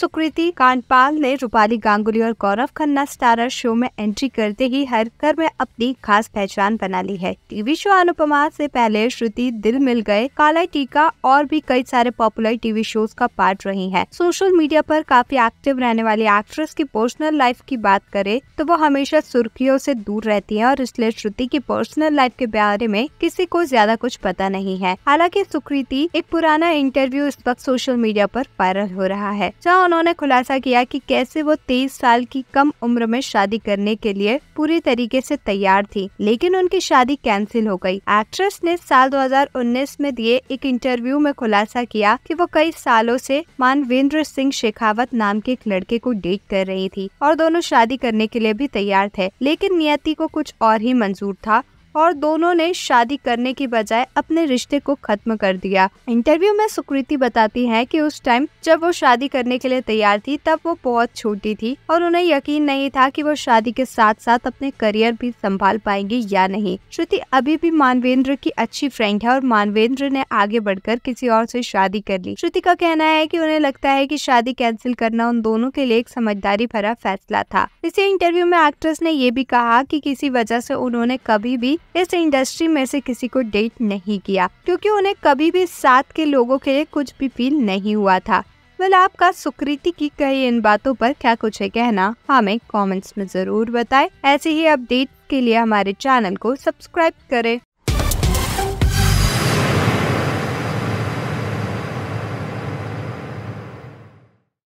सुकृति कांडपाल ने रूपाली गांगुली और Gaurav Khanna starrer show में एंट्री करते ही हर घर में अपनी खास पहचान बना ली है टीवी शो अनुपमा से पहले श्रुति दिल मिल गए काला टीका और भी कई सारे पॉपुलर टीवी शोज का पार्ट रही हैं। सोशल मीडिया पर काफी एक्टिव रहने वाली एक्ट्रेस की पर्सनल लाइफ की बात करे तो वो हमेशा सुर्खियों से दूर रहती है और इसलिए श्रुति की पर्सनल लाइफ के बारे में किसी को ज्यादा कुछ पता नहीं है हालांकि सुकृति एक पुराना इंटरव्यू इस वक्त सोशल मीडिया आरोप वायरल हो रहा है जहाँ उन्होंने खुलासा किया कि कैसे वो तेईस साल की कम उम्र में शादी करने के लिए पूरी तरीके से तैयार थी लेकिन उनकी शादी कैंसिल हो गई। एक्ट्रेस ने साल 2019 में दिए एक इंटरव्यू में खुलासा किया कि वो कई सालों से मानवेंद्र सिंह शेखावत नाम के एक लड़के को डेट कर रही थी और दोनों शादी करने के लिए भी तैयार थे लेकिन नियति को कुछ और ही मंजूर था और दोनों ने शादी करने की बजाय अपने रिश्ते को खत्म कर दिया इंटरव्यू में सुकृति बताती है कि उस टाइम जब वो शादी करने के लिए तैयार थी तब वो बहुत छोटी थी और उन्हें यकीन नहीं था कि वो शादी के साथ साथ अपने करियर भी संभाल पाएंगी या नहीं श्रुति अभी भी मानवेंद्र की अच्छी फ्रेंड है और मानवेंद्र ने आगे बढ़कर किसी और से शादी कर ली श्रुति का कहना है कि उन्हें लगता है कि शादी कैंसिल करना उन दोनों के लिए एक समझदारी भरा फैसला था इसी इंटरव्यू में एक्ट्रेस ने ये भी कहा कि किसी वजह से उन्होंने कभी भी इस इंडस्ट्री में से किसी को डेट नहीं किया क्योंकि उन्हें कभी भी साथ के लोगों के लिए कुछ भी फील नहीं हुआ था वेल मतलब आपका सुकृति की कही इन बातों पर क्या कुछ है कहना हमें कमेंट्स में जरूर बताएं ऐसे ही अपडेट के लिए हमारे चैनल को सब्सक्राइब करें